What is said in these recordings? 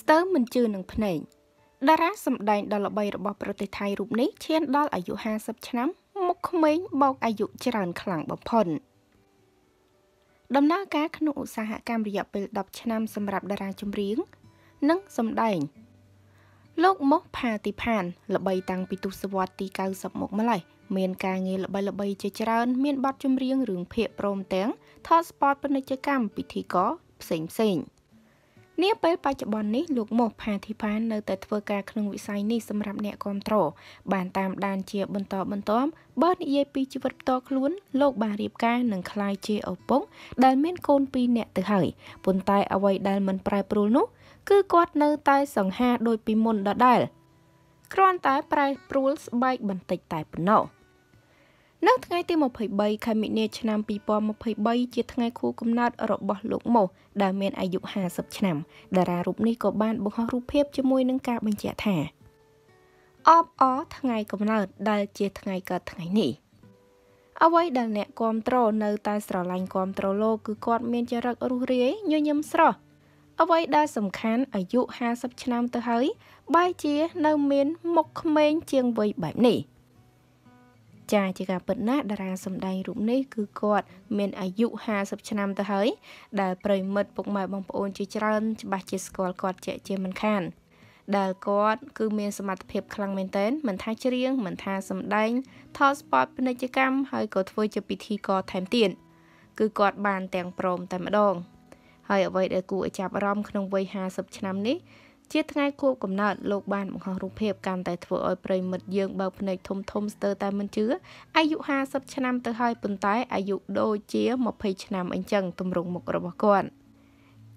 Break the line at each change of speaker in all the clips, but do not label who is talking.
ស្ទើរមិនជឿនឹងភ្នែកតារាសម្ដែងដ៏ល្បីរបស់ប្រទេសថៃរូបនេះឈានដល់អាយុ50ឆ្នាំ មុខក្មេងបោកអាយុច្រើនខ្លាំងបំផុតដំណើរការក្នុងឧស្សាហកម្មរយៈពេល10ឆ្នាំសម្រាប់តារាចម្រៀងនិងសម្ដែងលោកម៉ុសផាទីផាន ល្បីតាំងពីទសវត្សទី90មកម្ល៉េះមានការងារល្បីល្បីជាច្រើនមានបទចម្រៀងរឿង ភាគព្រមទាំងថតស្ពតពាណិជ្ជកម្មពិធីករផ្សេងផ្សេង។នាពេលបច្ចុប្បន្ននេះលោកម៉ូសផាធីផាននៅតែធ្វើការក្នុងវិស័យនេះសម្រាប់អ្នកគ្រប់គ្រងបានតាមដានជាបន្តបន្ទាប់បើនិយាយពីជីវិតផ្ទាល់ខ្លួនលោកបានរៀបការនឹងคล้ายជាឪពុកដែលមានកូន2នាក់ទៅហើយប៉ុន្តែអ្វីដែលមិនប្រែប្រួលនោះគឺគាត់នៅតែសង្ហាដោយពីមុនដដែលគ្រាន់តែប្រែប្រួលស្បែកបន្តិចតែប៉ុណ្ណោះ។នៅថ្ងៃទី23ខែមិនិលឆ្នាំ2023ជាថ្ងៃខួបកំណើតរបស់លោកម៉ូដែលមានអាយុ50ឆ្នាំតារារូបនេះក៏បានបង្ហោះរូបភាពជាមួយនឹងការបញ្ជាក់ថាអបអរថ្ងៃកំណើត ដែលជាថ្ងៃកើតថ្ងៃនេះអ្វីដែលអ្នកគ្រប់គ្រងនៅតែស្រឡាញ់គ្រប់គ្រងលោកគឺគាត់មានចរិតរុះរាយញញឹមស្រស់អ្វីដែលសំខាន់អាយុ50ឆ្នាំទៅហើយបែរជានៅមានមុខក្មេងជាងវ័យបែបនេះ។ចាជាការពិតណាស់តារាសម្ដែងរូបនេះគឺគាត់មានអាយុ50ឆ្នាំទៅហើយ ដែលប្រិមិត្តពុកម៉ែបងប្អូនជាច្រើនច្បាស់ជាស្គាល់គាត់ជាជាមិនខាន ដែលគាត់គឺមានសមត្ថភាពខ្លាំងមែនទែនមិនថាច្រៀងមិនថាសម្ដែងថត spot ពាណិជ្ជកម្មហើយក៏ធ្វើជាពិធីករថែមទៀតគឺគាត់បានទាំងព្រមតែម្ដង ហើយអ្វីដែលគួរឲ្យចាប់អារម្មណ៍ក្នុងវ័យ50ឆ្នាំនេះជាថ្ងៃខួបកំណើតលោកបានបង្ហោះរូបភាពកាន់តែធ្វើឲ្យប្រិមិត្តយើងបើកភ្នែកធំធំស្ទើរតែមិនជឿអាយុ50ឆ្នាំទៅហើយប៉ុន្តែអាយុដូចជា20ឆ្នាំអញ្ចឹងទម្រង់មុខរបស់គាត់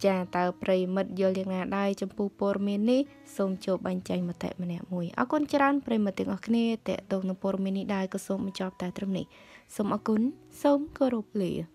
ចាតើប្រិមិត្តយល់យ៉ាងណាដែរចំពោះព័ត៌មាននេះសូមចូលបញ្ចេញមតិម្នាក់មួយអរគុណច្រើនប្រិមិត្តទាំងអស់គ្នាតេតងនឹងព័ត៌មាននេះដែរក៏សូមបញ្ចប់តែត្រឹមនេះសូមអរគុណសូមគោរពលា